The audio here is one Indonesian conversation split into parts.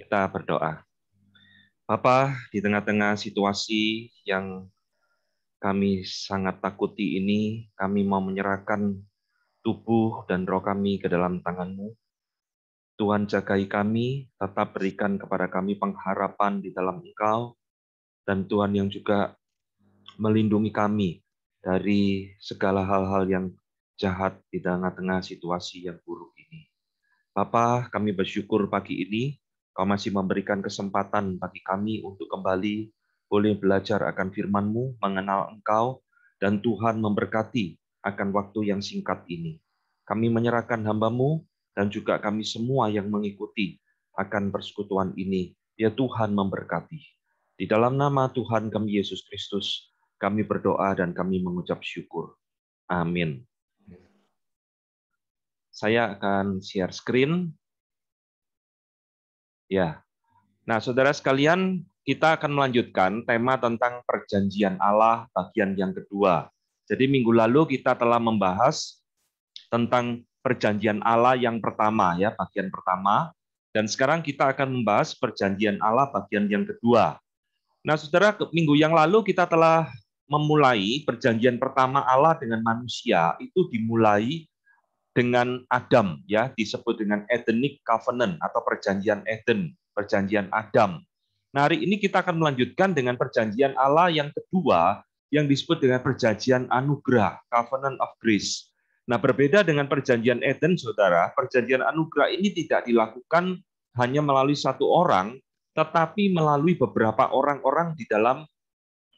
Kita berdoa. Bapa, di tengah-tengah situasi yang kami sangat takuti ini, kami mau menyerahkan tubuh dan roh kami ke dalam tangan-Mu. Tuhan jagai kami, tetap berikan kepada kami pengharapan di dalam Engkau, dan Tuhan yang juga melindungi kami dari segala hal-hal yang jahat di tengah-tengah situasi yang buruk ini. Bapa, kami bersyukur pagi ini Kau masih memberikan kesempatan bagi kami untuk kembali boleh belajar akan firman-Mu, mengenal Engkau, dan Tuhan memberkati akan waktu yang singkat ini. Kami menyerahkan hambamu dan juga kami semua yang mengikuti akan persekutuan ini. Ya Tuhan memberkati. Di dalam nama Tuhan kami Yesus Kristus, kami berdoa dan kami mengucap syukur. Amin. Saya akan share screen Ya. Nah, saudara sekalian, kita akan melanjutkan tema tentang perjanjian Allah bagian yang kedua. Jadi minggu lalu kita telah membahas tentang perjanjian Allah yang pertama ya, bagian pertama dan sekarang kita akan membahas perjanjian Allah bagian yang kedua. Nah, Saudara, minggu yang lalu kita telah memulai perjanjian pertama Allah dengan manusia itu dimulai dengan Adam ya disebut dengan Edenic Covenant atau perjanjian Eden, perjanjian Adam. Nah, hari ini kita akan melanjutkan dengan perjanjian Allah yang kedua yang disebut dengan perjanjian anugerah, Covenant of Grace. Nah, berbeda dengan perjanjian Eden, Saudara, perjanjian anugerah ini tidak dilakukan hanya melalui satu orang, tetapi melalui beberapa orang-orang di dalam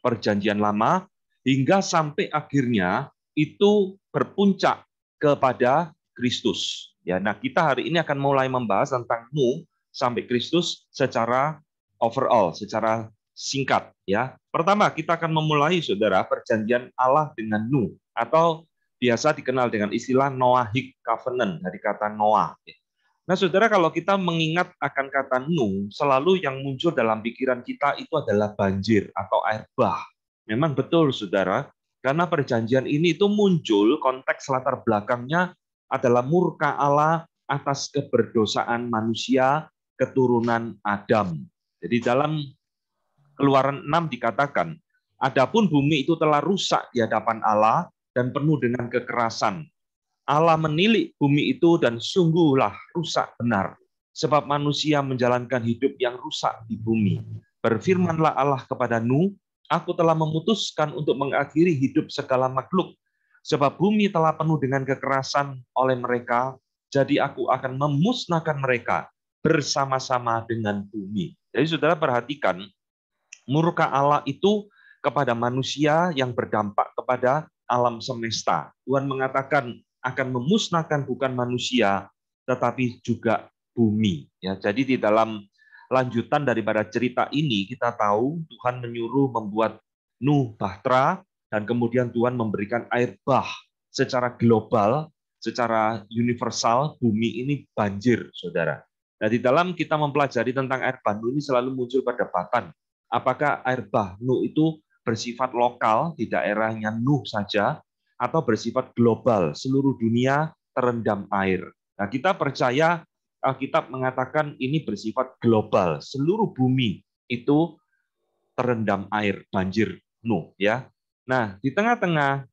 perjanjian lama hingga sampai akhirnya itu berpuncak kepada Kristus. Ya, nah kita hari ini akan mulai membahas tentang Nuh sampai Kristus secara overall, secara singkat ya. Pertama, kita akan memulai Saudara perjanjian Allah dengan Nuh atau biasa dikenal dengan istilah Noahic covenant dari kata Noah. Ya. Nah, Saudara kalau kita mengingat akan kata Nuh, selalu yang muncul dalam pikiran kita itu adalah banjir atau air bah. Memang betul Saudara, karena perjanjian ini itu muncul konteks latar belakangnya adalah murka Allah atas keberdosaan manusia keturunan Adam. Jadi dalam Keluaran 6 dikatakan, adapun bumi itu telah rusak di hadapan Allah dan penuh dengan kekerasan. Allah menilik bumi itu dan sungguhlah rusak benar, sebab manusia menjalankan hidup yang rusak di bumi. Berfirmanlah Allah kepada Nuh, Aku telah memutuskan untuk mengakhiri hidup segala makhluk, sebab bumi telah penuh dengan kekerasan oleh mereka, jadi aku akan memusnahkan mereka bersama-sama dengan bumi. Jadi saudara perhatikan, murka Allah itu kepada manusia yang berdampak kepada alam semesta. Tuhan mengatakan akan memusnahkan bukan manusia, tetapi juga bumi. Ya, jadi di dalam lanjutan daripada cerita ini kita tahu Tuhan menyuruh membuat Nuh bahtera dan kemudian Tuhan memberikan air bah secara global, secara universal bumi ini banjir, Saudara. Nah, di dalam kita mempelajari tentang air bah Nuh ini selalu muncul perdebatan. Apakah air bah Nuh itu bersifat lokal di daerahnya Nuh saja atau bersifat global, seluruh dunia terendam air. Nah, kita percaya Alkitab mengatakan ini bersifat global, seluruh bumi itu terendam air banjir Nuh ya. Nah, di tengah-tengah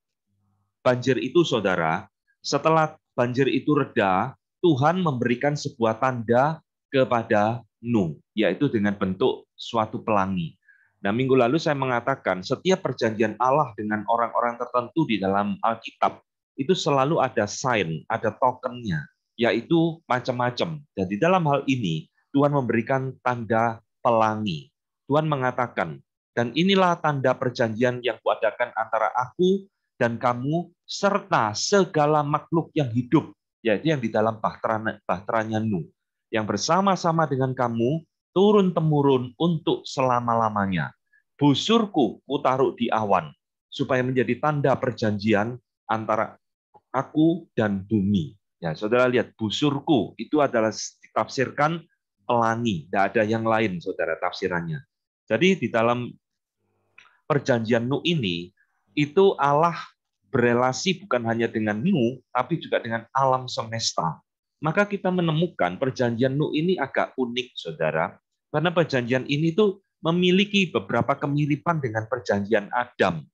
banjir itu Saudara, setelah banjir itu reda, Tuhan memberikan sebuah tanda kepada Nuh, yaitu dengan bentuk suatu pelangi. Nah, minggu lalu saya mengatakan setiap perjanjian Allah dengan orang-orang tertentu di dalam Alkitab itu selalu ada sign, ada tokennya yaitu macam-macam. Dan di dalam hal ini, Tuhan memberikan tanda pelangi. Tuhan mengatakan, dan inilah tanda perjanjian yang kuadakan antara aku dan kamu, serta segala makhluk yang hidup, yaitu yang di dalam bahteranya, Nu, Nuh, yang bersama-sama dengan kamu, turun-temurun untuk selama-lamanya. Busurku kutaruh di awan, supaya menjadi tanda perjanjian antara aku dan bumi. Ya, saudara lihat busurku itu adalah ditafsirkan pelangi, tidak ada yang lain saudara tafsirannya. Jadi di dalam perjanjian nu ini itu Allah berelasi bukan hanya dengan nu tapi juga dengan alam semesta. Maka kita menemukan perjanjian nu ini agak unik Saudara karena perjanjian ini tuh memiliki beberapa kemiripan dengan perjanjian Adam.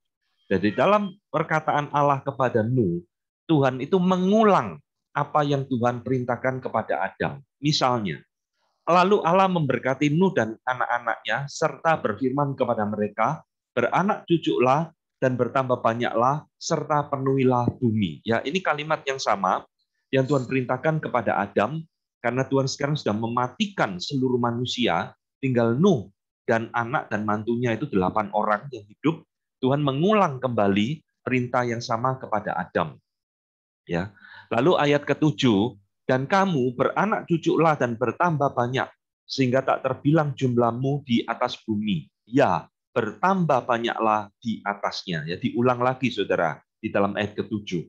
Jadi dalam perkataan Allah kepada nu Tuhan itu mengulang apa yang Tuhan perintahkan kepada Adam. Misalnya, lalu Allah memberkati Nuh dan anak-anaknya serta berfirman kepada mereka, beranak cucuklah dan bertambah banyaklah serta penuhilah bumi. Ya, ini kalimat yang sama yang Tuhan perintahkan kepada Adam karena Tuhan sekarang sudah mematikan seluruh manusia, tinggal Nuh dan anak dan mantunya itu delapan orang yang hidup. Tuhan mengulang kembali perintah yang sama kepada Adam. Ya, Lalu ayat ketujuh, dan kamu beranak cuculah dan bertambah banyak, sehingga tak terbilang jumlahmu di atas bumi. Ya, bertambah banyaklah di atasnya. Ya, diulang lagi, saudara, di dalam ayat ketujuh.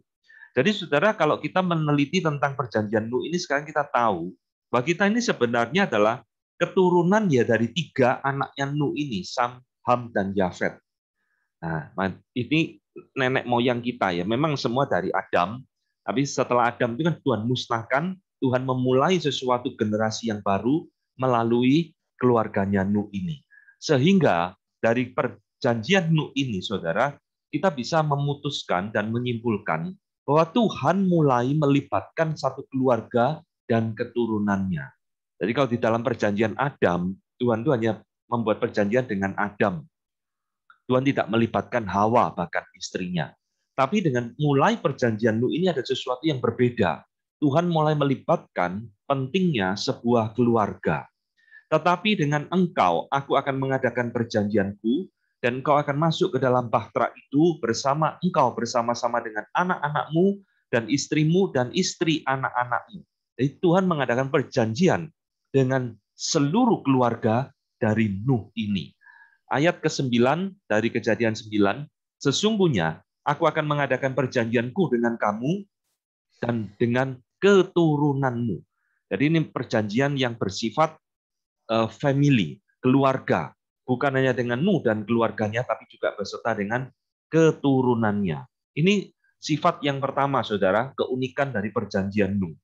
Jadi, saudara, kalau kita meneliti tentang perjanjian Nuh ini, sekarang kita tahu bahwa kita ini sebenarnya adalah keturunan ya dari tiga anaknya Nuh ini, Sam, Ham, dan Yafet. Nah, ini nenek moyang kita ya. Memang semua dari Adam, tapi setelah Adam itu kan Tuhan musnahkan, Tuhan memulai sesuatu generasi yang baru melalui keluarganya Nuh ini. Sehingga dari perjanjian Nuh ini, saudara, kita bisa memutuskan dan menyimpulkan bahwa Tuhan mulai melibatkan satu keluarga dan keturunannya. Jadi kalau di dalam perjanjian Adam, Tuhan itu hanya membuat perjanjian dengan Adam. Tuhan tidak melibatkan Hawa, bahkan istrinya. Tapi dengan mulai perjanjian Nuh ini ada sesuatu yang berbeda. Tuhan mulai melibatkan pentingnya sebuah keluarga. Tetapi dengan engkau, aku akan mengadakan perjanjianku, dan engkau akan masuk ke dalam bahtera itu bersama engkau bersama-sama dengan anak-anakmu dan istrimu dan istri anak-anakmu. Jadi Tuhan mengadakan perjanjian dengan seluruh keluarga dari Nuh ini. Ayat ke-9 dari kejadian 9, sesungguhnya Aku akan mengadakan perjanjianku dengan kamu dan dengan keturunanmu. Jadi ini perjanjian yang bersifat eh, family, keluarga, bukan hanya dengan mu dan keluarganya, tapi juga beserta dengan keturunannya. Ini sifat yang pertama, saudara, keunikan dari perjanjian nu.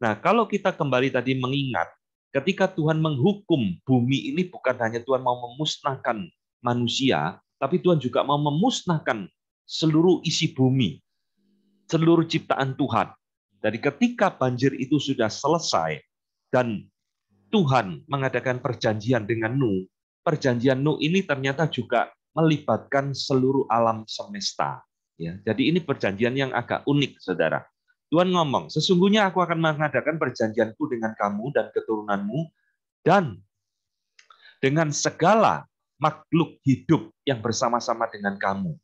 Nah, kalau kita kembali tadi mengingat, ketika Tuhan menghukum bumi ini bukan hanya Tuhan mau memusnahkan manusia, tapi Tuhan juga mau memusnahkan seluruh isi bumi, seluruh ciptaan Tuhan. Dari ketika banjir itu sudah selesai dan Tuhan mengadakan perjanjian dengan Nuh, perjanjian Nuh ini ternyata juga melibatkan seluruh alam semesta. Ya, jadi ini perjanjian yang agak unik, saudara. Tuhan ngomong, sesungguhnya aku akan mengadakan perjanjianku dengan kamu dan keturunanmu dan dengan segala makhluk hidup yang bersama-sama dengan kamu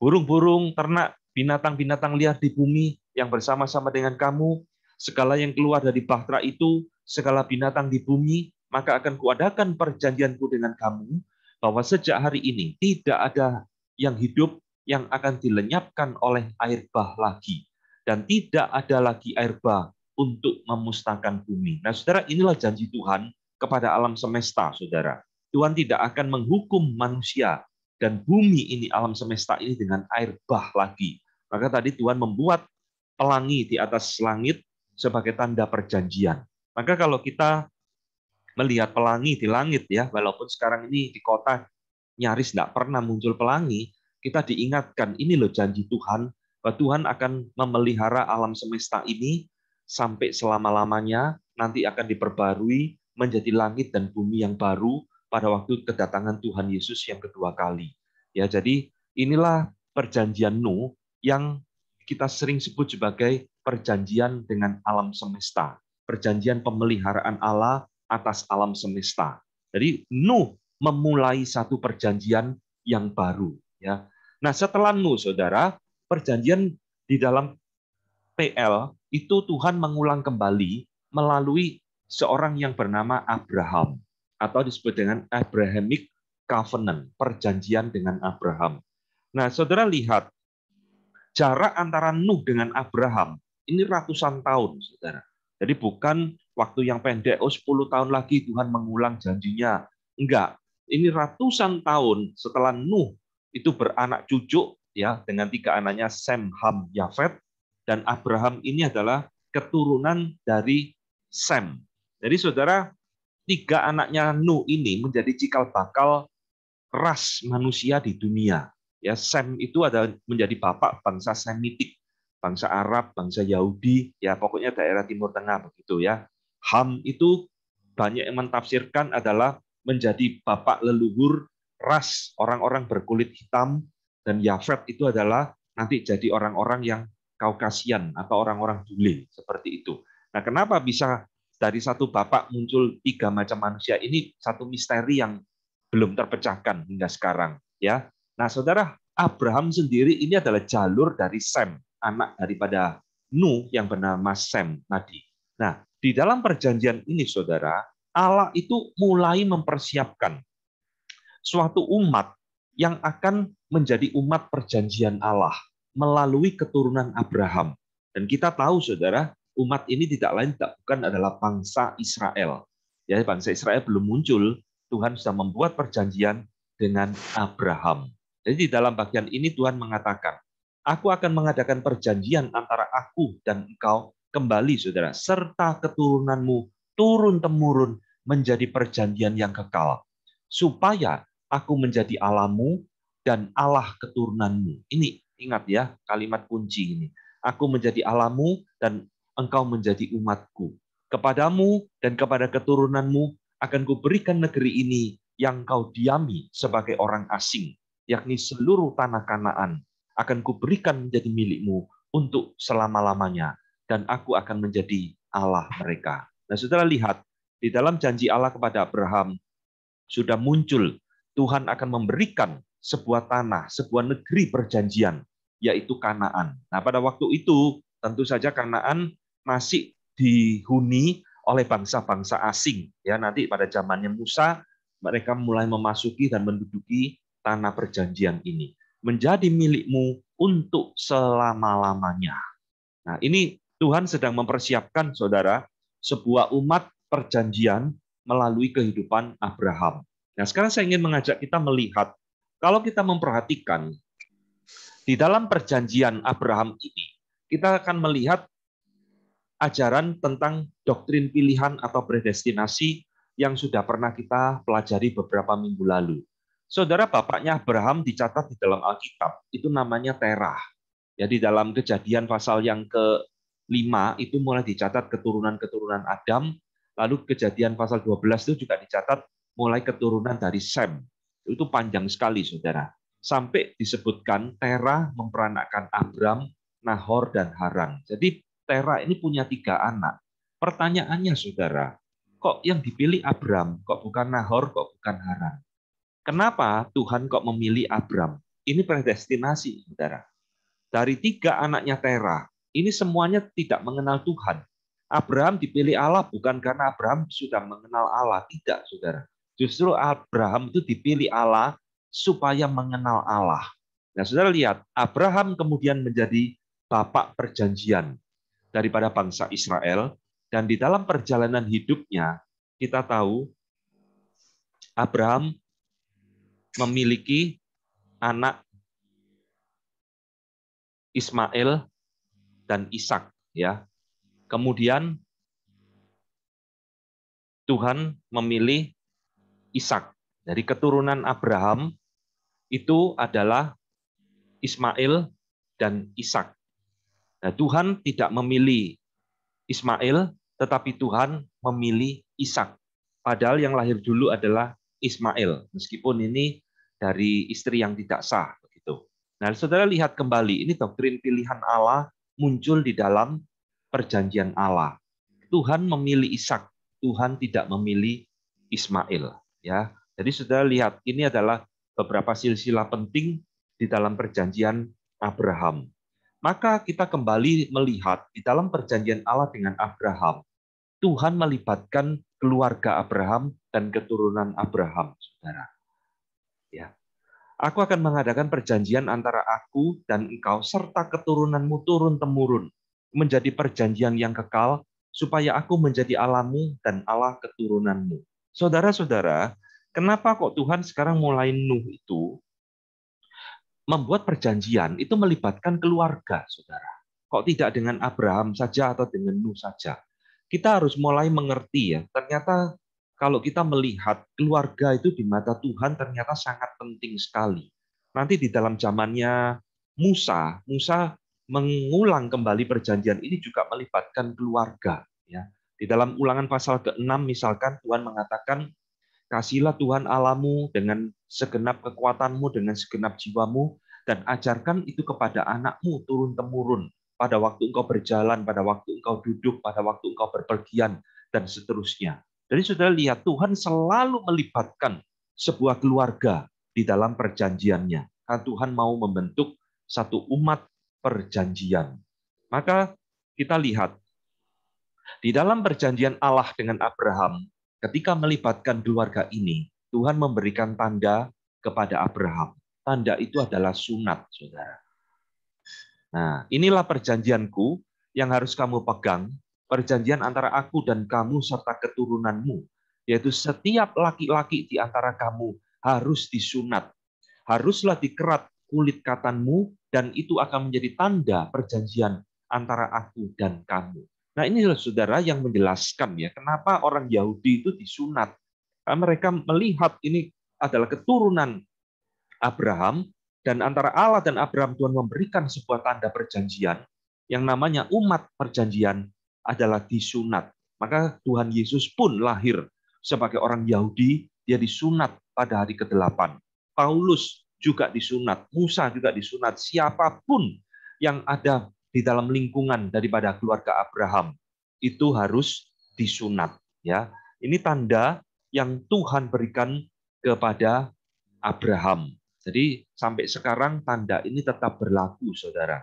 burung-burung, ternak, binatang-binatang liar di bumi yang bersama-sama dengan kamu, segala yang keluar dari bahtera itu, segala binatang di bumi, maka akan kuadakan perjanjianku dengan kamu, bahwa sejak hari ini tidak ada yang hidup yang akan dilenyapkan oleh air bah lagi. Dan tidak ada lagi air bah untuk memusnahkan bumi. Nah, saudara, inilah janji Tuhan kepada alam semesta, saudara. Tuhan tidak akan menghukum manusia dan bumi ini alam semesta ini dengan air bah lagi. Maka tadi Tuhan membuat pelangi di atas langit sebagai tanda perjanjian. Maka kalau kita melihat pelangi di langit ya, walaupun sekarang ini di kota nyaris tidak pernah muncul pelangi, kita diingatkan ini loh janji Tuhan bahwa Tuhan akan memelihara alam semesta ini sampai selama-lamanya, nanti akan diperbarui menjadi langit dan bumi yang baru pada waktu kedatangan Tuhan Yesus yang kedua kali. Ya, jadi inilah perjanjian Nuh yang kita sering sebut sebagai perjanjian dengan alam semesta, perjanjian pemeliharaan Allah atas alam semesta. Jadi Nuh memulai satu perjanjian yang baru, ya. Nah, setelah Nuh, Saudara, perjanjian di dalam PL itu Tuhan mengulang kembali melalui seorang yang bernama Abraham atau disebut dengan Abrahamic Covenant, perjanjian dengan Abraham. Nah, saudara lihat, jarak antara Nuh dengan Abraham ini ratusan tahun, saudara. Jadi bukan waktu yang pendek, oh 10 tahun lagi Tuhan mengulang janjinya. Enggak, ini ratusan tahun setelah Nuh itu beranak cucu ya dengan tiga anaknya Sem, Ham, Yafet dan Abraham ini adalah keturunan dari Sem. Jadi saudara tiga anaknya Nuh ini menjadi cikal bakal ras manusia di dunia. Ya, Sem itu adalah menjadi bapak bangsa Semitik, bangsa Arab, bangsa Yahudi, ya pokoknya daerah Timur Tengah begitu ya. Ham itu banyak yang mentafsirkan adalah menjadi bapak leluhur ras orang-orang berkulit hitam dan Yafet itu adalah nanti jadi orang-orang yang Kaukasian atau orang-orang bule seperti itu. Nah, kenapa bisa dari satu bapak muncul tiga macam manusia ini satu misteri yang belum terpecahkan hingga sekarang ya. Nah, Saudara, Abraham sendiri ini adalah jalur dari Sem, anak daripada Nu yang bernama Sem tadi. Nah, di dalam perjanjian ini Saudara, Allah itu mulai mempersiapkan suatu umat yang akan menjadi umat perjanjian Allah melalui keturunan Abraham. Dan kita tahu Saudara, umat ini tidak lain tidak bukan adalah bangsa Israel. Ya, bangsa Israel belum muncul, Tuhan sudah membuat perjanjian dengan Abraham. Jadi di dalam bagian ini Tuhan mengatakan, aku akan mengadakan perjanjian antara aku dan engkau kembali, saudara, serta keturunanmu turun-temurun menjadi perjanjian yang kekal, supaya aku menjadi alamu dan Allah keturunanmu. Ini ingat ya, kalimat kunci ini. Aku menjadi alamu dan engkau menjadi umatku. Kepadamu dan kepada keturunanmu akan kuberikan negeri ini yang kau diami sebagai orang asing, yakni seluruh tanah kanaan, akan kuberikan menjadi milikmu untuk selama-lamanya, dan aku akan menjadi Allah mereka. Nah, setelah lihat, di dalam janji Allah kepada Abraham, sudah muncul Tuhan akan memberikan sebuah tanah, sebuah negeri perjanjian, yaitu Kanaan. Nah, pada waktu itu tentu saja Kanaan masih dihuni oleh bangsa-bangsa asing. Ya, nanti pada zamannya Musa mereka mulai memasuki dan menduduki tanah perjanjian ini. Menjadi milikmu untuk selama-lamanya. Nah, ini Tuhan sedang mempersiapkan saudara sebuah umat perjanjian melalui kehidupan Abraham. Nah, sekarang saya ingin mengajak kita melihat kalau kita memperhatikan di dalam perjanjian Abraham ini, kita akan melihat ajaran tentang doktrin pilihan atau predestinasi yang sudah pernah kita pelajari beberapa minggu lalu. Saudara bapaknya Abraham dicatat di dalam Alkitab, itu namanya Terah. Jadi ya, dalam kejadian pasal yang ke-5 itu mulai dicatat keturunan-keturunan Adam, lalu kejadian pasal 12 itu juga dicatat mulai keturunan dari Sem. Itu panjang sekali, saudara. Sampai disebutkan Terah memperanakan Abram, Nahor, dan Haran. Jadi Tera ini punya tiga anak. Pertanyaannya saudara, kok yang dipilih Abram, kok bukan Nahor, kok bukan Haran? Kenapa Tuhan kok memilih Abram? Ini predestinasi, saudara. Dari tiga anaknya Tera, ini semuanya tidak mengenal Tuhan. Abraham dipilih Allah bukan karena Abraham sudah mengenal Allah, tidak, saudara. Justru Abraham itu dipilih Allah supaya mengenal Allah. Nah, saudara lihat, Abraham kemudian menjadi bapak perjanjian daripada bangsa Israel dan di dalam perjalanan hidupnya kita tahu Abraham memiliki anak Ismail dan Ishak ya. Kemudian Tuhan memilih Ishak. Dari keturunan Abraham itu adalah Ismail dan Ishak. Nah, Tuhan tidak memilih Ismail, tetapi Tuhan memilih Ishak. Padahal yang lahir dulu adalah Ismail, meskipun ini dari istri yang tidak sah. Begitu. Nah, saudara lihat kembali, ini doktrin pilihan Allah muncul di dalam perjanjian Allah. Tuhan memilih Ishak, Tuhan tidak memilih Ismail. Ya, jadi saudara lihat, ini adalah beberapa silsilah penting di dalam perjanjian Abraham. Maka kita kembali melihat di dalam perjanjian Allah dengan Abraham, Tuhan melibatkan keluarga Abraham dan keturunan Abraham, saudara. Ya, Aku akan mengadakan perjanjian antara aku dan engkau serta keturunanmu turun-temurun menjadi perjanjian yang kekal supaya aku menjadi alamu dan Allah keturunanmu. Saudara-saudara, kenapa kok Tuhan sekarang mulai Nuh itu membuat perjanjian itu melibatkan keluarga, saudara. Kok tidak dengan Abraham saja atau dengan Nuh saja? Kita harus mulai mengerti ya. Ternyata kalau kita melihat keluarga itu di mata Tuhan ternyata sangat penting sekali. Nanti di dalam zamannya Musa, Musa mengulang kembali perjanjian ini juga melibatkan keluarga ya. Di dalam ulangan pasal ke-6 misalkan Tuhan mengatakan kasihlah Tuhan alamu dengan segenap kekuatanmu dengan segenap jiwamu, dan ajarkan itu kepada anakmu turun-temurun pada waktu engkau berjalan, pada waktu engkau duduk, pada waktu engkau berpergian, dan seterusnya. Jadi saudara lihat, Tuhan selalu melibatkan sebuah keluarga di dalam perjanjiannya. Karena Tuhan mau membentuk satu umat perjanjian. Maka kita lihat, di dalam perjanjian Allah dengan Abraham, ketika melibatkan keluarga ini, Tuhan memberikan tanda kepada Abraham. Tanda itu adalah sunat, saudara. Nah, inilah perjanjianku yang harus kamu pegang, perjanjian antara aku dan kamu serta keturunanmu, yaitu setiap laki-laki di antara kamu harus disunat. Haruslah dikerat kulit katanmu dan itu akan menjadi tanda perjanjian antara aku dan kamu. Nah, ini saudara yang menjelaskan ya, kenapa orang Yahudi itu disunat mereka melihat ini adalah keturunan Abraham dan antara Allah dan Abraham Tuhan memberikan sebuah tanda perjanjian yang namanya umat perjanjian adalah disunat. Maka Tuhan Yesus pun lahir sebagai orang Yahudi, dia disunat pada hari ke-8. Paulus juga disunat, Musa juga disunat, siapapun yang ada di dalam lingkungan daripada keluarga Abraham itu harus disunat ya. Ini tanda yang Tuhan berikan kepada Abraham. Jadi sampai sekarang tanda ini tetap berlaku, saudara.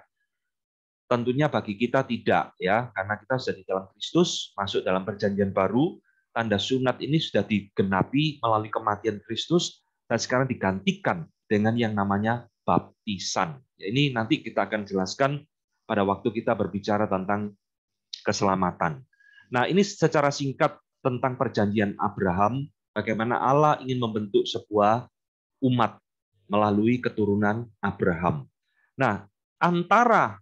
Tentunya bagi kita tidak ya, karena kita sudah di dalam Kristus, masuk dalam perjanjian baru, tanda sunat ini sudah digenapi melalui kematian Kristus dan sekarang digantikan dengan yang namanya baptisan. Ya, ini nanti kita akan jelaskan pada waktu kita berbicara tentang keselamatan. Nah, ini secara singkat tentang perjanjian Abraham, bagaimana Allah ingin membentuk sebuah umat melalui keturunan Abraham. Nah, antara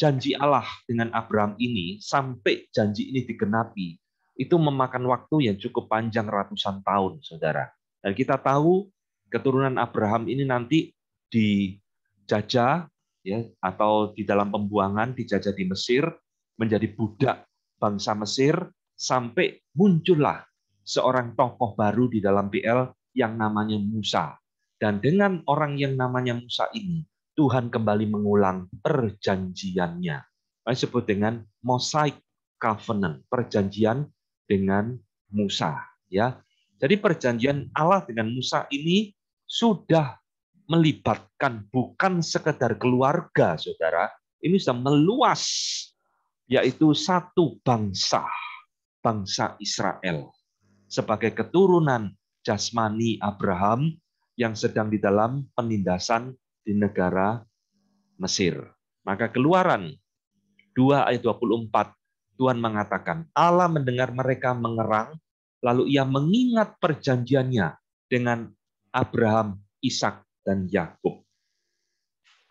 janji Allah dengan Abraham ini sampai janji ini digenapi, itu memakan waktu yang cukup panjang ratusan tahun, saudara. Dan kita tahu keturunan Abraham ini nanti dijajah ya atau di dalam pembuangan dijajah di Mesir menjadi budak bangsa Mesir sampai muncullah seorang tokoh baru di dalam PL yang namanya Musa. Dan dengan orang yang namanya Musa ini, Tuhan kembali mengulang perjanjiannya. Saya sebut dengan Mosaic Covenant, perjanjian dengan Musa. Ya, Jadi perjanjian Allah dengan Musa ini sudah melibatkan bukan sekedar keluarga, saudara. Ini sudah meluas, yaitu satu bangsa bangsa Israel sebagai keturunan jasmani Abraham yang sedang di dalam penindasan di negara Mesir. Maka keluaran 2 ayat 24 Tuhan mengatakan, Allah mendengar mereka mengerang, lalu ia mengingat perjanjiannya dengan Abraham, Ishak, dan Yakub.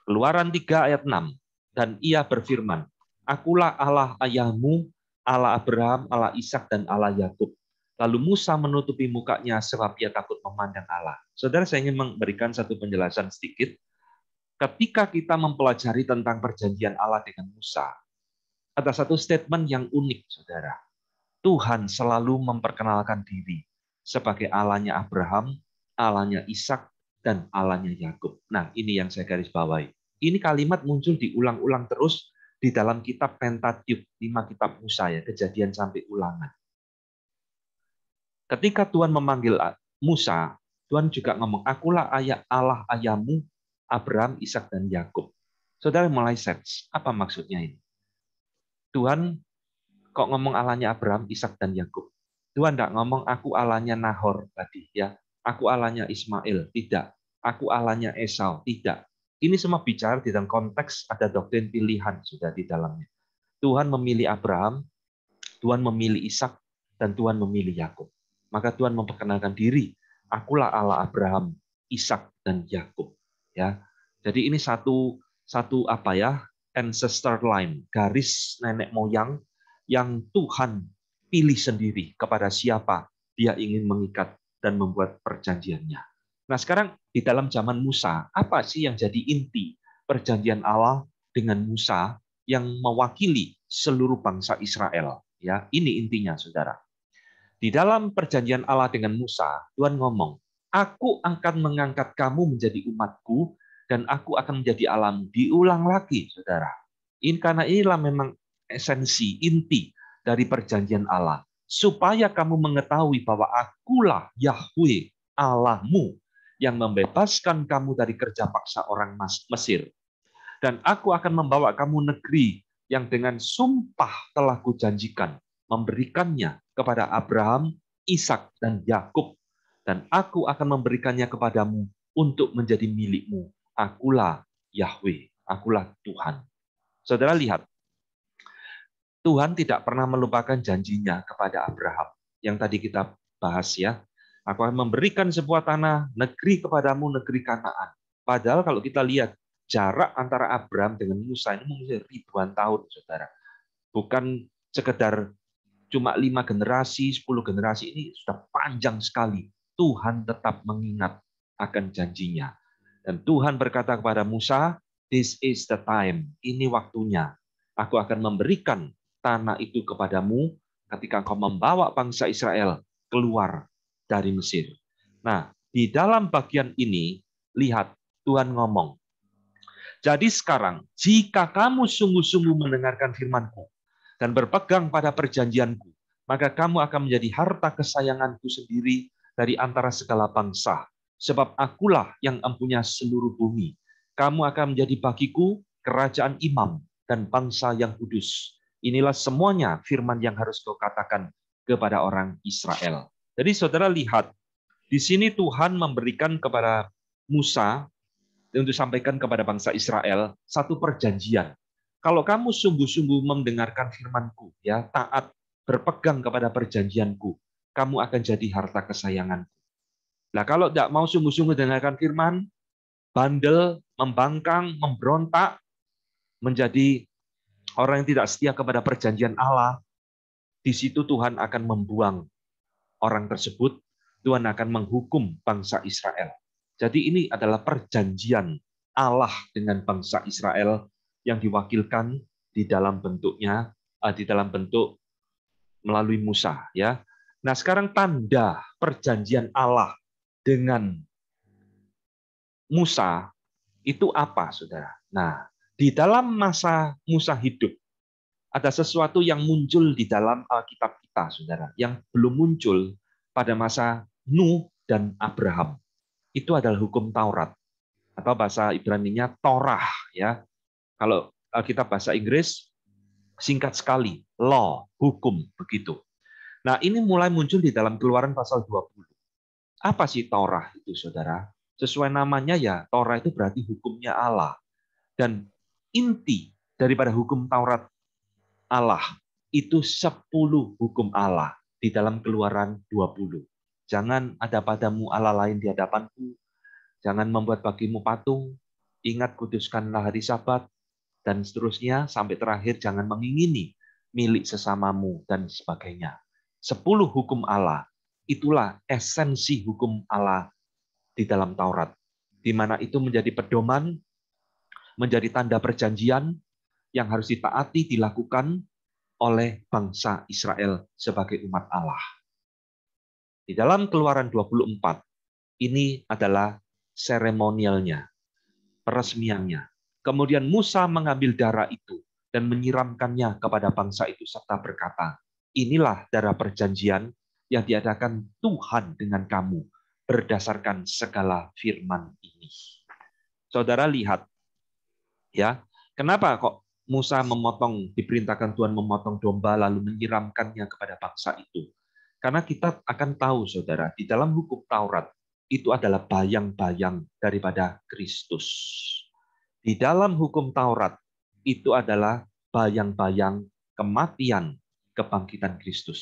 Keluaran 3 ayat 6, dan ia berfirman, Akulah Allah ayahmu Allah Abraham, Allah Ishak, dan Allah Yakub. Lalu Musa menutupi mukanya sebab ia takut memandang Allah. Saudara, saya ingin memberikan satu penjelasan sedikit. Ketika kita mempelajari tentang perjanjian Allah dengan Musa, ada satu statement yang unik, saudara. Tuhan selalu memperkenalkan diri sebagai Allahnya Abraham, Allahnya Ishak, dan Allahnya Yakub. Nah, ini yang saya garis bawahi. Ini kalimat muncul diulang-ulang terus di dalam kitab Pentateuch, lima kitab Musa ya, kejadian sampai ulangan. Ketika Tuhan memanggil Musa, Tuhan juga ngomong, akulah ayah Allah ayahmu, Abraham, Ishak dan Yakub. Saudara mulai sense, apa maksudnya ini? Tuhan kok ngomong Allahnya Abraham, Ishak dan Yakub. Tuhan tidak ngomong aku Allahnya Nahor tadi ya, aku Allahnya Ismail, tidak. Aku Allahnya Esau, tidak. Ini semua bicara di dalam konteks ada doktrin pilihan sudah di dalamnya. Tuhan memilih Abraham, Tuhan memilih Ishak, dan Tuhan memilih Yakub. Maka Tuhan memperkenalkan diri, akulah Allah Abraham, Ishak, dan Yakub. Ya, jadi ini satu satu apa ya ancestor line, garis nenek moyang yang Tuhan pilih sendiri kepada siapa dia ingin mengikat dan membuat perjanjiannya. Nah sekarang di dalam zaman Musa, apa sih yang jadi inti perjanjian Allah dengan Musa yang mewakili seluruh bangsa Israel? Ya, ini intinya, saudara. Di dalam perjanjian Allah dengan Musa, Tuhan ngomong, Aku akan mengangkat kamu menjadi umatku, dan aku akan menjadi alam. Diulang lagi, saudara. Ini karena inilah memang esensi, inti dari perjanjian Allah. Supaya kamu mengetahui bahwa akulah Yahweh, Allahmu, yang membebaskan kamu dari kerja paksa orang Mesir. Dan aku akan membawa kamu negeri yang dengan sumpah telah kujanjikan memberikannya kepada Abraham, Ishak, dan Yakub, dan aku akan memberikannya kepadamu untuk menjadi milikmu. Akulah Yahweh, akulah Tuhan. Saudara lihat, Tuhan tidak pernah melupakan janjinya kepada Abraham yang tadi kita bahas ya. Aku akan memberikan sebuah tanah negeri kepadamu, negeri Kanaan. Padahal kalau kita lihat jarak antara Abraham dengan Musa ini mungkin ribuan tahun, saudara. Bukan sekedar cuma lima generasi, sepuluh generasi ini sudah panjang sekali. Tuhan tetap mengingat akan janjinya. Dan Tuhan berkata kepada Musa, this is the time, ini waktunya. Aku akan memberikan tanah itu kepadamu ketika engkau membawa bangsa Israel keluar dari Mesir. Nah, di dalam bagian ini, lihat Tuhan ngomong. Jadi sekarang, jika kamu sungguh-sungguh mendengarkan firmanku dan berpegang pada perjanjianku, maka kamu akan menjadi harta kesayanganku sendiri dari antara segala bangsa. Sebab akulah yang empunya seluruh bumi. Kamu akan menjadi bagiku kerajaan imam dan bangsa yang kudus. Inilah semuanya firman yang harus kau katakan kepada orang Israel. Jadi saudara lihat, di sini Tuhan memberikan kepada Musa untuk sampaikan kepada bangsa Israel satu perjanjian. Kalau kamu sungguh-sungguh mendengarkan firmanku, ya taat berpegang kepada perjanjian-Ku, kamu akan jadi harta kesayanganku. Nah, kalau tidak mau sungguh-sungguh dengarkan firman, bandel, membangkang, memberontak, menjadi orang yang tidak setia kepada perjanjian Allah, di situ Tuhan akan membuang orang tersebut, Tuhan akan menghukum bangsa Israel. Jadi ini adalah perjanjian Allah dengan bangsa Israel yang diwakilkan di dalam bentuknya eh, di dalam bentuk melalui Musa ya. Nah, sekarang tanda perjanjian Allah dengan Musa itu apa, Saudara? Nah, di dalam masa Musa hidup ada sesuatu yang muncul di dalam Alkitab fakta, saudara, yang belum muncul pada masa Nuh dan Abraham. Itu adalah hukum Taurat atau bahasa Ibrani-nya Torah ya. Kalau eh, kita bahasa Inggris singkat sekali law, hukum begitu. Nah, ini mulai muncul di dalam Keluaran pasal 20. Apa sih Torah itu, Saudara? Sesuai namanya ya, Torah itu berarti hukumnya Allah. Dan inti daripada hukum Taurat Allah itu 10 hukum Allah di dalam keluaran 20. Jangan ada padamu Allah lain di hadapanku, jangan membuat bagimu patung, ingat kuduskanlah hari sabat, dan seterusnya sampai terakhir jangan mengingini milik sesamamu dan sebagainya. Sepuluh hukum Allah, itulah esensi hukum Allah di dalam Taurat. Di mana itu menjadi pedoman, menjadi tanda perjanjian yang harus ditaati, dilakukan, oleh bangsa Israel sebagai umat Allah. Di dalam Keluaran 24 ini adalah seremonialnya, peresmiannya. Kemudian Musa mengambil darah itu dan menyiramkannya kepada bangsa itu serta berkata, "Inilah darah perjanjian yang diadakan Tuhan dengan kamu berdasarkan segala firman ini." Saudara lihat ya, kenapa kok Musa memotong, diperintahkan Tuhan memotong domba lalu menyiramkannya kepada bangsa itu. Karena kita akan tahu, saudara, di dalam hukum Taurat itu adalah bayang-bayang daripada Kristus. Di dalam hukum Taurat itu adalah bayang-bayang kematian kebangkitan Kristus.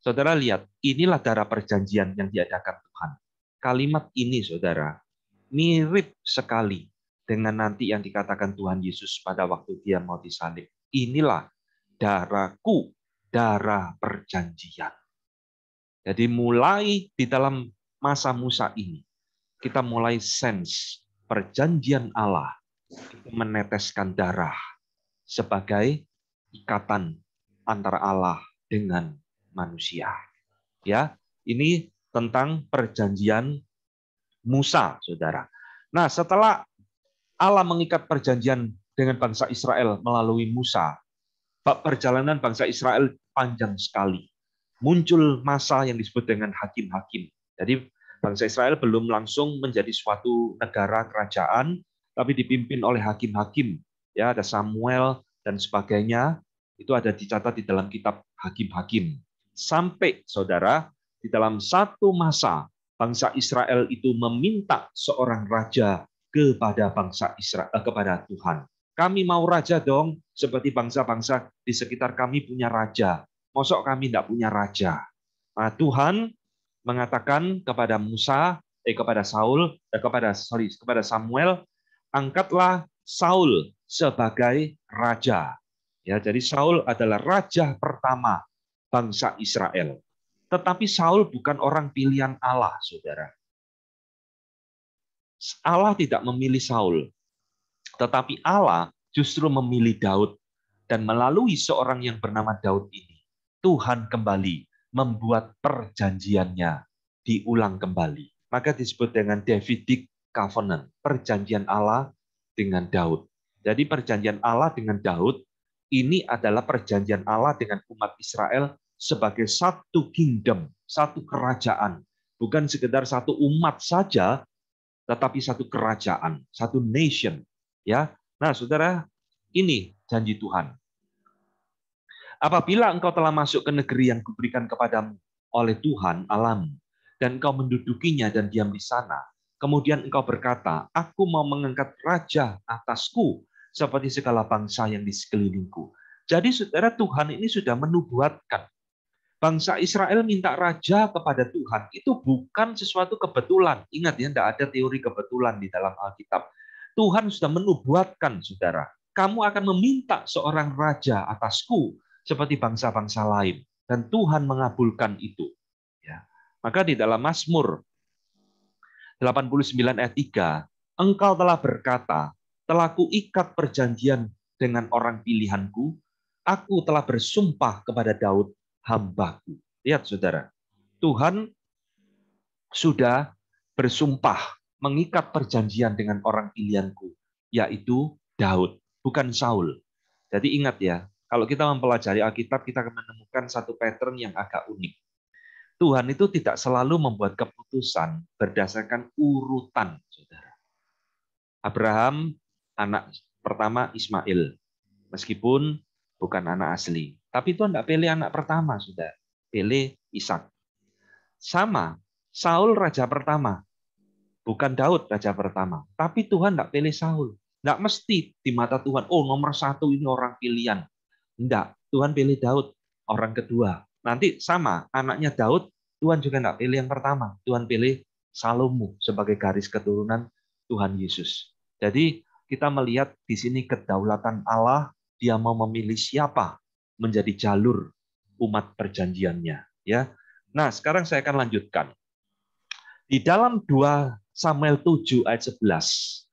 Saudara lihat, inilah darah perjanjian yang diadakan Tuhan. Kalimat ini, saudara, mirip sekali dengan nanti yang dikatakan Tuhan Yesus pada waktu dia mau disalib. Inilah darahku, darah perjanjian. Jadi mulai di dalam masa Musa ini, kita mulai sense perjanjian Allah itu meneteskan darah sebagai ikatan antara Allah dengan manusia. Ya, ini tentang perjanjian Musa, Saudara. Nah, setelah Allah mengikat perjanjian dengan bangsa Israel melalui Musa. Perjalanan bangsa Israel panjang sekali. Muncul masa yang disebut dengan hakim-hakim. Jadi bangsa Israel belum langsung menjadi suatu negara kerajaan, tapi dipimpin oleh hakim-hakim. Ya, ada Samuel dan sebagainya. Itu ada dicatat di dalam kitab hakim-hakim. Sampai, saudara, di dalam satu masa, bangsa Israel itu meminta seorang raja kepada bangsa Israel eh, kepada Tuhan. Kami mau raja dong, seperti bangsa-bangsa di sekitar kami punya raja. Mosok kami tidak punya raja. Nah, Tuhan mengatakan kepada Musa, eh kepada Saul, eh, kepada sorry, kepada Samuel, angkatlah Saul sebagai raja. Ya, jadi Saul adalah raja pertama bangsa Israel. Tetapi Saul bukan orang pilihan Allah, Saudara. Allah tidak memilih Saul, tetapi Allah justru memilih Daud dan melalui seorang yang bernama Daud ini, Tuhan kembali membuat perjanjiannya diulang kembali. Maka disebut dengan Davidic Covenant, perjanjian Allah dengan Daud. Jadi perjanjian Allah dengan Daud ini adalah perjanjian Allah dengan umat Israel sebagai satu kingdom, satu kerajaan, bukan sekedar satu umat saja, tetapi satu kerajaan, satu nation, ya. Nah, Saudara, ini janji Tuhan. Apabila engkau telah masuk ke negeri yang kuberikan kepadamu oleh Tuhan alam dan engkau mendudukinya dan diam di sana, kemudian engkau berkata, aku mau mengangkat raja atasku seperti segala bangsa yang di sekelilingku. Jadi saudara Tuhan ini sudah menubuatkan Bangsa Israel minta raja kepada Tuhan. Itu bukan sesuatu kebetulan. Ingat ya, tidak ada teori kebetulan di dalam Alkitab. Tuhan sudah menubuatkan, saudara. Kamu akan meminta seorang raja atasku seperti bangsa-bangsa lain. Dan Tuhan mengabulkan itu. Ya. Maka di dalam Mazmur 89 ayat 3, Engkau telah berkata, telah kuikat perjanjian dengan orang pilihanku, aku telah bersumpah kepada Daud, hambaku. Lihat saudara, Tuhan sudah bersumpah mengikat perjanjian dengan orang pilihanku, yaitu Daud, bukan Saul. Jadi ingat ya, kalau kita mempelajari Alkitab, kita akan menemukan satu pattern yang agak unik. Tuhan itu tidak selalu membuat keputusan berdasarkan urutan, saudara. Abraham, anak pertama Ismail, meskipun bukan anak asli. Tapi Tuhan tidak pilih anak pertama, sudah pilih Ishak. Sama, Saul raja pertama, bukan Daud raja pertama. Tapi Tuhan tidak pilih Saul. Tidak mesti di mata Tuhan, oh nomor satu ini orang pilihan. Tidak, Tuhan pilih Daud, orang kedua. Nanti sama, anaknya Daud, Tuhan juga tidak pilih yang pertama. Tuhan pilih Salomo sebagai garis keturunan Tuhan Yesus. Jadi kita melihat di sini kedaulatan Allah, dia mau memilih siapa menjadi jalur umat perjanjiannya ya. Nah, sekarang saya akan lanjutkan. Di dalam 2 Samuel 7 ayat 11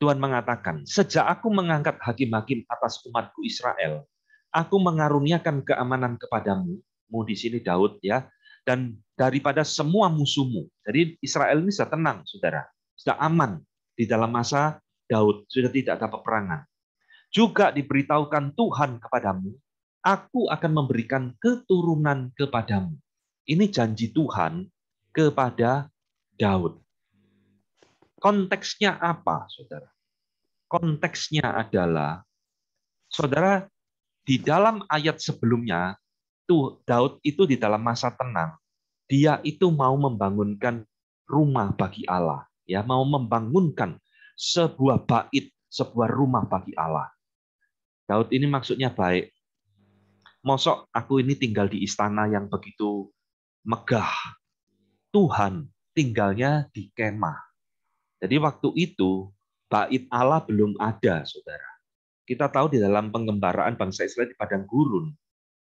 Tuhan mengatakan, "Sejak aku mengangkat hakim-hakim atas umatku Israel, aku mengaruniakan keamanan kepadamu." Mu di sini Daud ya, dan daripada semua musuhmu. Jadi Israel ini sudah tenang, Saudara. Sudah aman di dalam masa Daud, sudah tidak ada peperangan. Juga diberitahukan Tuhan kepadamu aku akan memberikan keturunan kepadamu. Ini janji Tuhan kepada Daud. Konteksnya apa, saudara? Konteksnya adalah, saudara, di dalam ayat sebelumnya, tuh Daud itu di dalam masa tenang, dia itu mau membangunkan rumah bagi Allah, ya mau membangunkan sebuah bait, sebuah rumah bagi Allah. Daud ini maksudnya baik, mosok aku ini tinggal di istana yang begitu megah. Tuhan tinggalnya di kemah. Jadi waktu itu bait Allah belum ada, saudara. Kita tahu di dalam pengembaraan bangsa Israel di padang gurun,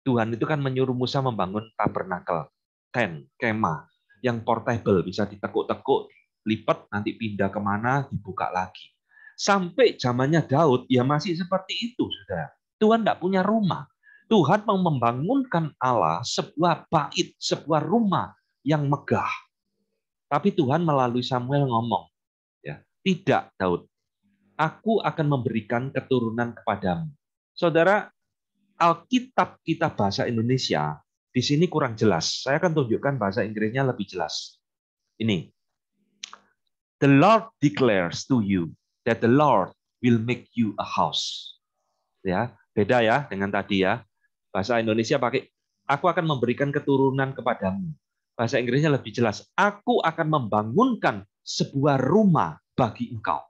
Tuhan itu kan menyuruh Musa membangun tabernakel, tent, kemah, yang portable, bisa ditekuk-tekuk, lipat, nanti pindah kemana, dibuka lagi. Sampai zamannya Daud, ya masih seperti itu, saudara. Tuhan tidak punya rumah. Tuhan mau membangunkan Allah sebuah bait, sebuah rumah yang megah. Tapi Tuhan melalui Samuel ngomong, ya, tidak Daud, aku akan memberikan keturunan kepadamu. Saudara, Alkitab kita bahasa Indonesia di sini kurang jelas. Saya akan tunjukkan bahasa Inggrisnya lebih jelas. Ini. The Lord declares to you that the Lord will make you a house. Ya, beda ya dengan tadi ya. Bahasa Indonesia pakai aku akan memberikan keturunan kepadamu. Bahasa Inggrisnya lebih jelas. Aku akan membangunkan sebuah rumah bagi engkau.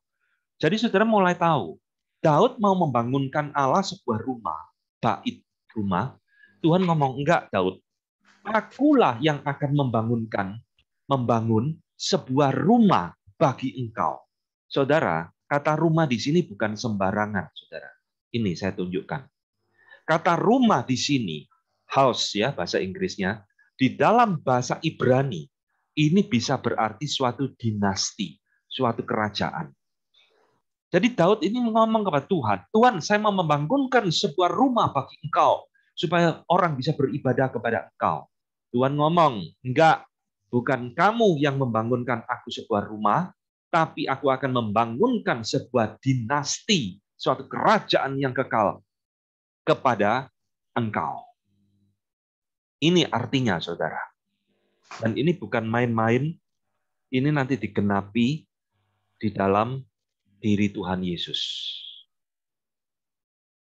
Jadi saudara mulai tahu, Daud mau membangunkan Allah sebuah rumah, bait rumah. Tuhan ngomong, enggak Daud, akulah yang akan membangunkan, membangun sebuah rumah bagi engkau. Saudara, kata rumah di sini bukan sembarangan, saudara. Ini saya tunjukkan. Kata rumah di sini, house ya bahasa Inggrisnya, di dalam bahasa Ibrani ini bisa berarti suatu dinasti, suatu kerajaan. Jadi Daud ini ngomong kepada Tuhan, Tuhan saya mau membangunkan sebuah rumah bagi engkau, supaya orang bisa beribadah kepada engkau. Tuhan ngomong, enggak, bukan kamu yang membangunkan aku sebuah rumah, tapi aku akan membangunkan sebuah dinasti, suatu kerajaan yang kekal kepada engkau. Ini artinya, saudara. Dan ini bukan main-main, ini nanti digenapi di dalam diri Tuhan Yesus.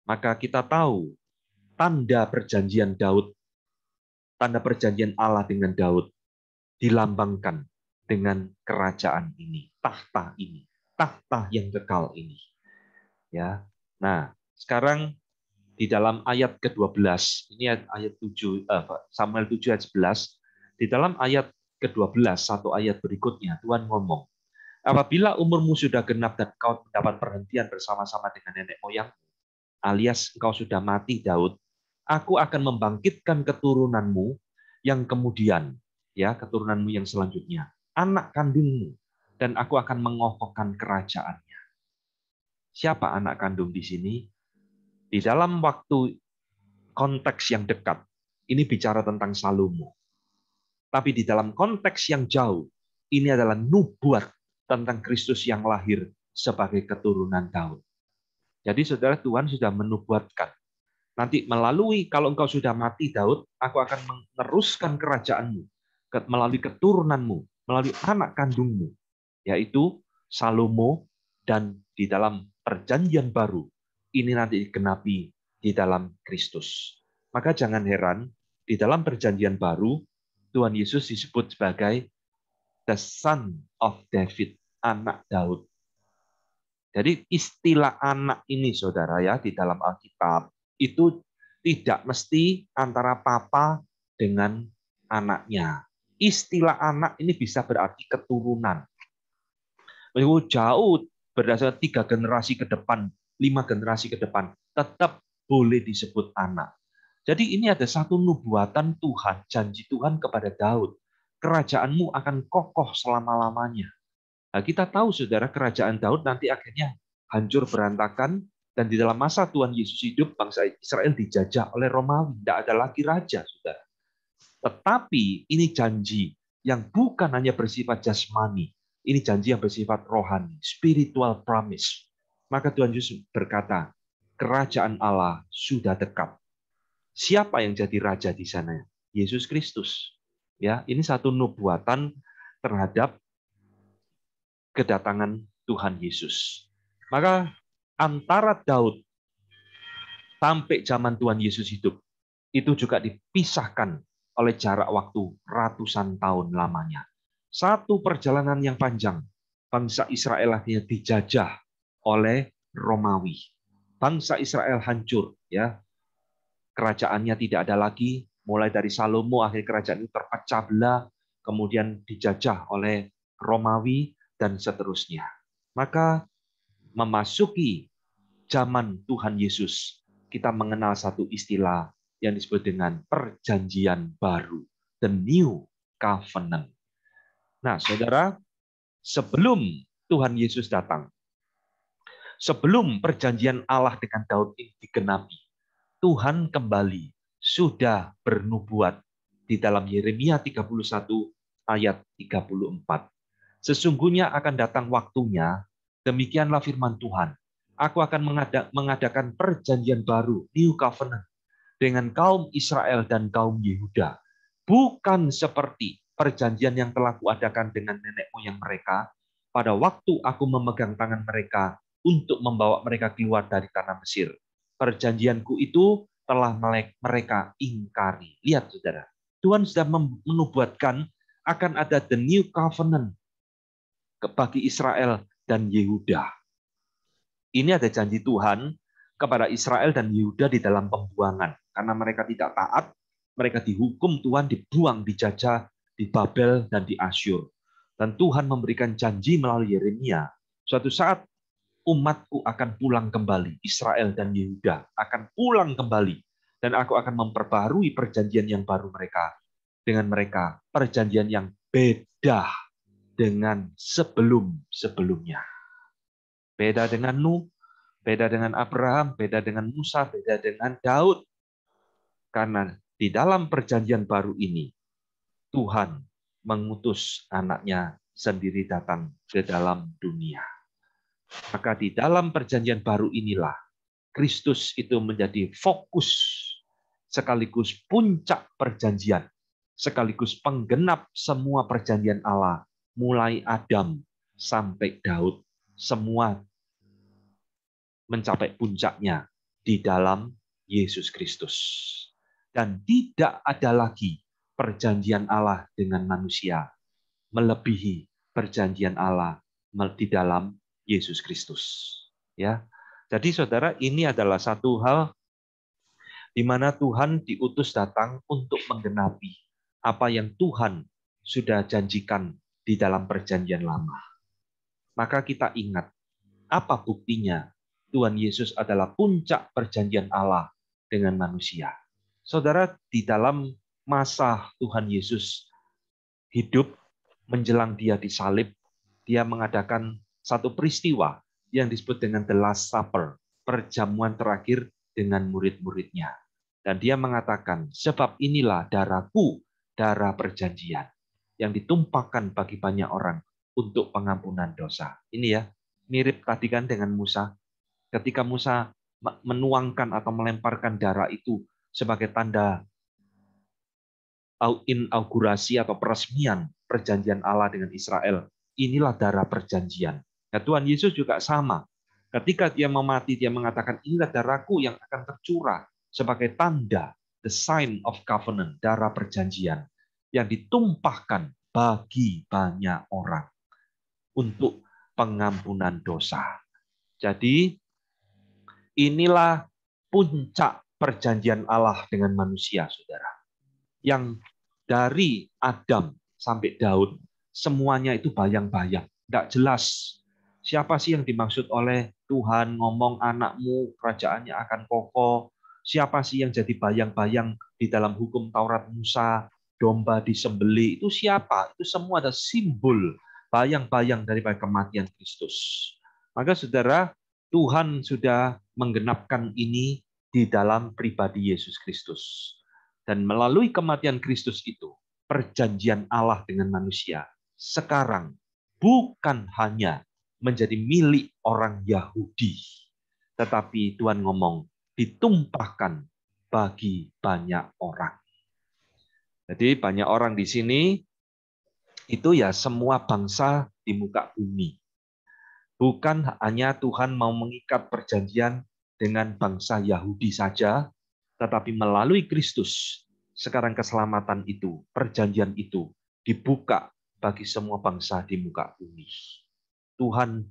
Maka kita tahu tanda perjanjian Daud, tanda perjanjian Allah dengan Daud dilambangkan dengan kerajaan ini, tahta ini, tahta yang kekal ini. Ya. Nah, sekarang di dalam ayat ke-12. Ini ayat, ayat 7 eh, Samuel 7 ayat 11. Di dalam ayat ke-12 satu ayat berikutnya Tuhan ngomong, apabila umurmu sudah genap dan kau mendapat perhentian bersama-sama dengan nenek moyangmu alias kau sudah mati Daud, aku akan membangkitkan keturunanmu yang kemudian ya keturunanmu yang selanjutnya, anak kandungmu dan aku akan mengokohkan kerajaannya. Siapa anak kandung di sini? Di dalam waktu konteks yang dekat, ini bicara tentang Salomo. Tapi di dalam konteks yang jauh, ini adalah nubuat tentang Kristus yang lahir sebagai keturunan Daud. Jadi saudara Tuhan sudah menubuatkan. Nanti melalui kalau engkau sudah mati Daud, aku akan meneruskan kerajaanmu melalui keturunanmu, melalui anak kandungmu, yaitu Salomo dan di dalam perjanjian baru ini nanti digenapi di dalam Kristus. Maka jangan heran, di dalam perjanjian baru, Tuhan Yesus disebut sebagai the son of David, anak Daud. Jadi istilah anak ini saudara ya di dalam Alkitab itu tidak mesti antara papa dengan anaknya. Istilah anak ini bisa berarti keturunan. Jauh berdasarkan tiga generasi ke depan lima generasi ke depan tetap boleh disebut anak. Jadi ini ada satu nubuatan Tuhan, janji Tuhan kepada Daud. Kerajaanmu akan kokoh selama-lamanya. Nah, kita tahu saudara kerajaan Daud nanti akhirnya hancur berantakan dan di dalam masa Tuhan Yesus hidup bangsa Israel dijajah oleh Romawi, tidak ada lagi raja, saudara. Tetapi ini janji yang bukan hanya bersifat jasmani, ini janji yang bersifat rohani, spiritual promise. Maka Tuhan Yesus berkata, kerajaan Allah sudah dekat. Siapa yang jadi raja di sana? Yesus Kristus. Ya, ini satu nubuatan terhadap kedatangan Tuhan Yesus. Maka antara Daud sampai zaman Tuhan Yesus hidup itu juga dipisahkan oleh jarak waktu ratusan tahun lamanya. Satu perjalanan yang panjang, bangsa Israel akhirnya dijajah oleh Romawi. Bangsa Israel hancur, ya. Kerajaannya tidak ada lagi, mulai dari Salomo akhir kerajaan itu terpecah belah, kemudian dijajah oleh Romawi dan seterusnya. Maka memasuki zaman Tuhan Yesus, kita mengenal satu istilah yang disebut dengan perjanjian baru, the new covenant. Nah, Saudara, sebelum Tuhan Yesus datang, sebelum perjanjian Allah dengan Daud ini digenapi, Tuhan kembali sudah bernubuat di dalam Yeremia 31 ayat 34. Sesungguhnya akan datang waktunya, demikianlah firman Tuhan. Aku akan mengadakan perjanjian baru, New Covenant, dengan kaum Israel dan kaum Yehuda. Bukan seperti perjanjian yang telah kuadakan dengan nenek moyang mereka, pada waktu aku memegang tangan mereka untuk membawa mereka keluar dari tanah Mesir. Perjanjianku itu telah mereka ingkari. Lihat saudara, Tuhan sudah menubuatkan akan ada the new covenant bagi Israel dan Yehuda. Ini ada janji Tuhan kepada Israel dan Yehuda di dalam pembuangan. Karena mereka tidak taat, mereka dihukum Tuhan dibuang, dijajah di Babel dan di Asyur. Dan Tuhan memberikan janji melalui Yeremia. Suatu saat umatku akan pulang kembali, Israel dan Yehuda akan pulang kembali, dan aku akan memperbarui perjanjian yang baru mereka dengan mereka, perjanjian yang beda dengan sebelum-sebelumnya. Beda dengan Nuh, beda dengan Abraham, beda dengan Musa, beda dengan Daud. Karena di dalam perjanjian baru ini, Tuhan mengutus anaknya sendiri datang ke dalam dunia. Maka di dalam perjanjian baru inilah Kristus itu menjadi fokus sekaligus puncak perjanjian, sekaligus penggenap semua perjanjian Allah, mulai Adam sampai Daud, semua mencapai puncaknya di dalam Yesus Kristus. Dan tidak ada lagi perjanjian Allah dengan manusia melebihi perjanjian Allah di dalam Yesus Kristus. Ya. Jadi saudara, ini adalah satu hal di mana Tuhan diutus datang untuk menggenapi apa yang Tuhan sudah janjikan di dalam perjanjian lama. Maka kita ingat, apa buktinya Tuhan Yesus adalah puncak perjanjian Allah dengan manusia. Saudara, di dalam masa Tuhan Yesus hidup menjelang dia disalib, dia mengadakan satu peristiwa yang disebut dengan The Last Supper, perjamuan terakhir dengan murid-muridnya. Dan dia mengatakan, sebab inilah darahku, darah perjanjian, yang ditumpahkan bagi banyak orang untuk pengampunan dosa. Ini ya, mirip tadi kan dengan Musa. Ketika Musa menuangkan atau melemparkan darah itu sebagai tanda inaugurasi atau peresmian perjanjian Allah dengan Israel. Inilah darah perjanjian. Nah, Tuhan Yesus juga sama. Ketika dia memati, dia mengatakan, inilah darahku yang akan tercurah sebagai tanda, the sign of covenant, darah perjanjian, yang ditumpahkan bagi banyak orang untuk pengampunan dosa. Jadi, inilah puncak perjanjian Allah dengan manusia, saudara. Yang dari Adam sampai Daud, semuanya itu bayang-bayang. Tidak jelas Siapa sih yang dimaksud oleh Tuhan ngomong anakmu kerajaannya akan kokoh? Siapa sih yang jadi bayang-bayang di dalam hukum Taurat Musa? Domba disembeli itu siapa? Itu semua ada simbol bayang-bayang daripada kematian Kristus. Maka saudara, Tuhan sudah menggenapkan ini di dalam pribadi Yesus Kristus. Dan melalui kematian Kristus itu, perjanjian Allah dengan manusia sekarang bukan hanya menjadi milik orang Yahudi. Tetapi Tuhan ngomong, ditumpahkan bagi banyak orang. Jadi banyak orang di sini itu ya semua bangsa di muka bumi. Bukan hanya Tuhan mau mengikat perjanjian dengan bangsa Yahudi saja, tetapi melalui Kristus sekarang keselamatan itu, perjanjian itu dibuka bagi semua bangsa di muka bumi. Tuhan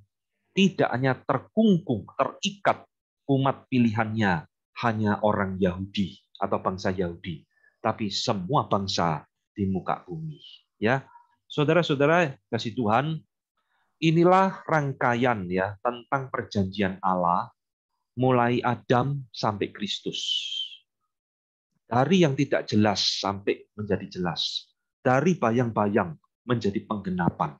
tidak hanya terkungkung, terikat umat pilihannya hanya orang Yahudi atau bangsa Yahudi, tapi semua bangsa di muka bumi. Ya, saudara-saudara kasih Tuhan, inilah rangkaian ya tentang perjanjian Allah mulai Adam sampai Kristus. Dari yang tidak jelas sampai menjadi jelas. Dari bayang-bayang menjadi penggenapan.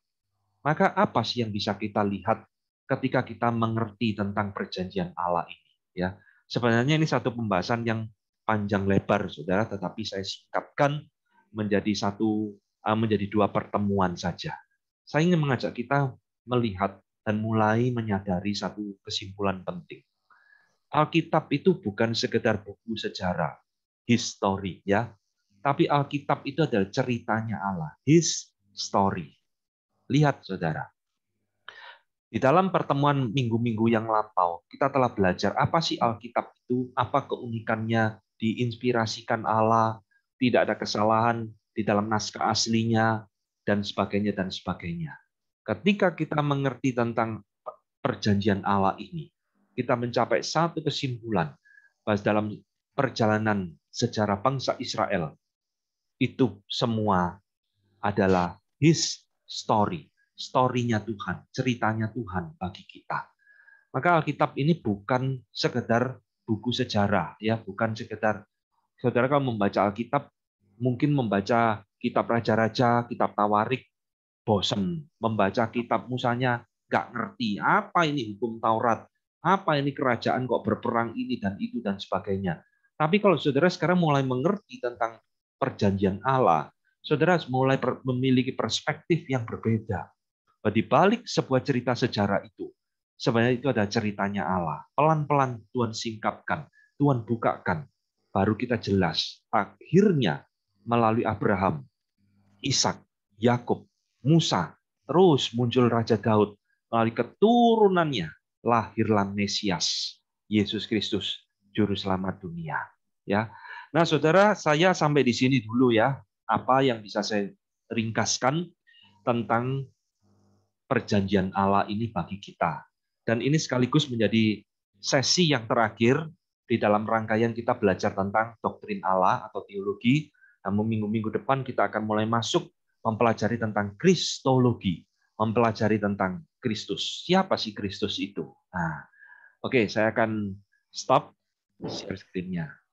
Maka apa sih yang bisa kita lihat ketika kita mengerti tentang perjanjian Allah ini? Ya, sebenarnya ini satu pembahasan yang panjang lebar, saudara. Tetapi saya singkatkan menjadi satu, eh, menjadi dua pertemuan saja. Saya ingin mengajak kita melihat dan mulai menyadari satu kesimpulan penting. Alkitab itu bukan sekedar buku sejarah, history, ya, tapi Alkitab itu adalah ceritanya Allah, His story. Lihat saudara, di dalam pertemuan minggu-minggu yang lampau, kita telah belajar apa sih Alkitab itu, apa keunikannya, diinspirasikan Allah, tidak ada kesalahan di dalam naskah aslinya, dan sebagainya, dan sebagainya. Ketika kita mengerti tentang perjanjian Allah ini, kita mencapai satu kesimpulan bahwa dalam perjalanan sejarah bangsa Israel, itu semua adalah His story. Story-nya Tuhan, ceritanya Tuhan bagi kita. Maka Alkitab ini bukan sekedar buku sejarah, ya bukan sekedar saudara kalau membaca Alkitab mungkin membaca kitab raja-raja, kitab tawarik, bosen. Membaca kitab musanya nggak ngerti apa ini hukum Taurat, apa ini kerajaan kok berperang ini dan itu dan sebagainya. Tapi kalau saudara sekarang mulai mengerti tentang perjanjian Allah, saudara mulai memiliki perspektif yang berbeda. Di balik sebuah cerita sejarah itu, sebenarnya itu ada ceritanya Allah. Pelan-pelan Tuhan singkapkan, Tuhan bukakan, baru kita jelas. Akhirnya melalui Abraham, Ishak, Yakub, Musa, terus muncul Raja Daud. Melalui keturunannya lahirlah Mesias, Yesus Kristus, juru selamat dunia. Ya. Nah, Saudara, saya sampai di sini dulu ya apa yang bisa saya ringkaskan tentang perjanjian Allah ini bagi kita. Dan ini sekaligus menjadi sesi yang terakhir di dalam rangkaian kita belajar tentang doktrin Allah atau teologi. Namun minggu-minggu depan kita akan mulai masuk mempelajari tentang kristologi, mempelajari tentang Kristus. Siapa sih Kristus itu? Nah, oke, okay, saya akan stop share screen-nya.